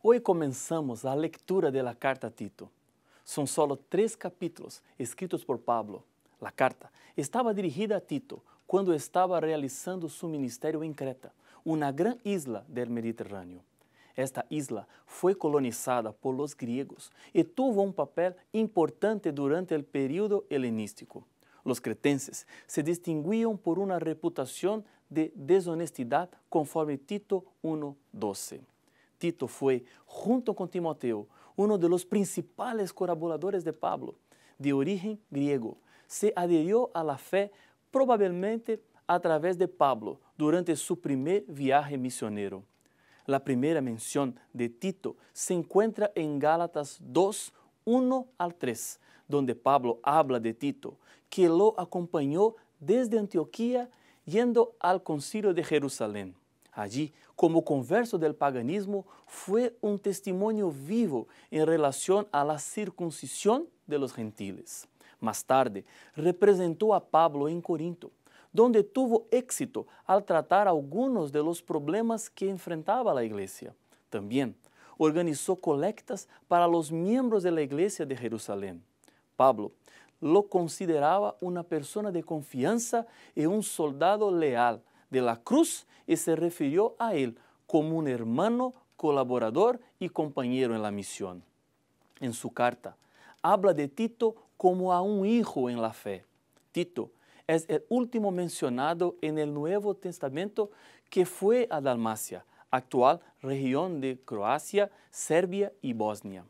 Hoy comenzamos la lectura de la carta a Tito. Son solo tres capítulos escritos por Pablo. La carta estaba dirigida a Tito cuando estaba realizando su ministerio en em Creta, una gran isla del Mediterráneo. Esta isla fue colonizada por los griegos y e tuvo un um papel importante durante el período helenístico. Los cretenses se distinguían por una reputación de deshonestidad conforme Tito 1.12. Tito fue, junto con Timoteo, uno de los principales colaboradores de Pablo, de origen griego. Se adhirió a la fe probablemente a través de Pablo durante su primer viaje misionero. La primera mención de Tito se encuentra en Gálatas 2, 1 al 3, donde Pablo habla de Tito, que lo acompañó desde Antioquía yendo al concilio de Jerusalén. Allí, como converso del paganismo, fue un testimonio vivo en relación a la circuncisión de los gentiles. Más tarde, representó a Pablo en Corinto, donde tuvo éxito al tratar algunos de los problemas que enfrentaba la iglesia. También organizó colectas para los miembros de la iglesia de Jerusalén. Pablo lo consideraba una persona de confianza y un soldado leal de la cruz y se refirió a él como un hermano, colaborador y compañero en la misión. En su carta, habla de Tito como a un hijo en la fe. Tito es el último mencionado en el Nuevo Testamento que fue a Dalmacia, actual región de Croacia, Serbia y Bosnia.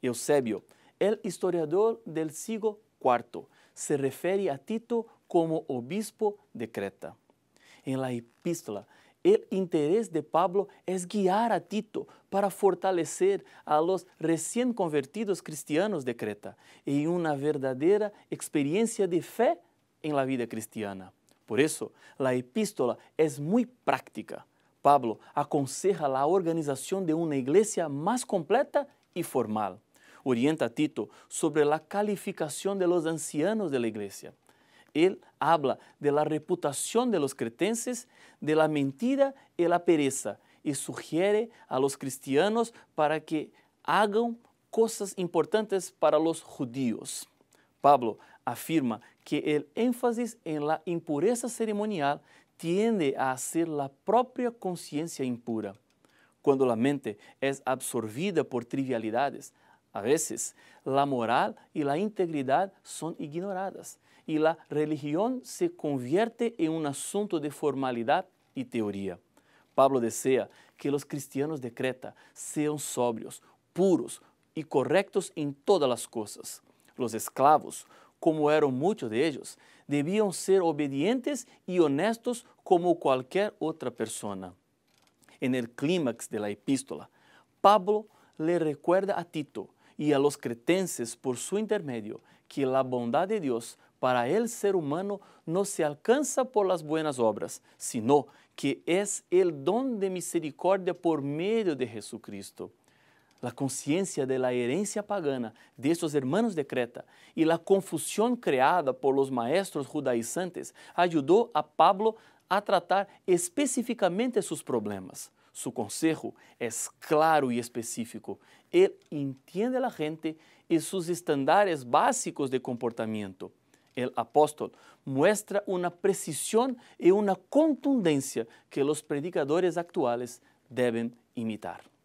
Eusebio, el historiador del siglo IV, se refiere a Tito como obispo de Creta en la epístola. El interés de Pablo es guiar a Tito para fortalecer a los recién convertidos cristianos de Creta en una verdadera experiencia de fe en la vida cristiana. Por eso, la epístola es muy práctica. Pablo aconseja la organización de una iglesia más completa y formal. Orienta a Tito sobre la calificación de los ancianos de la iglesia él habla de la reputación de los cretenses, de la mentira y la pereza, y sugiere a los cristianos para que hagan cosas importantes para los judíos. Pablo afirma que el énfasis en la impureza ceremonial tiende a hacer la propia conciencia impura. Cuando la mente es absorbida por trivialidades, a veces la moral y la integridad son ignoradas y la religión se convierte en un asunto de formalidad y teoría. Pablo desea que los cristianos de Creta sean sobrios, puros y correctos en todas las cosas. Los esclavos, como eran muchos de ellos, debían ser obedientes y honestos como cualquier otra persona. En el clímax de la epístola, Pablo le recuerda a Tito y a los cretenses por su intermedio que la bondad de Dios para el ser humano no se alcanza por las buenas obras, sino que es el don de misericordia por medio de Jesucristo. La conciencia de la herencia pagana de estos hermanos de Creta y la confusión creada por los maestros judaizantes ayudó a Pablo a tratar especificamente sus problemas. Su consejo es claro y específico. Él entiende a la gente y sus estándares básicos de comportamiento. el apóstol, muestra una precisión y una contundencia que los predicadores actuales deben imitar.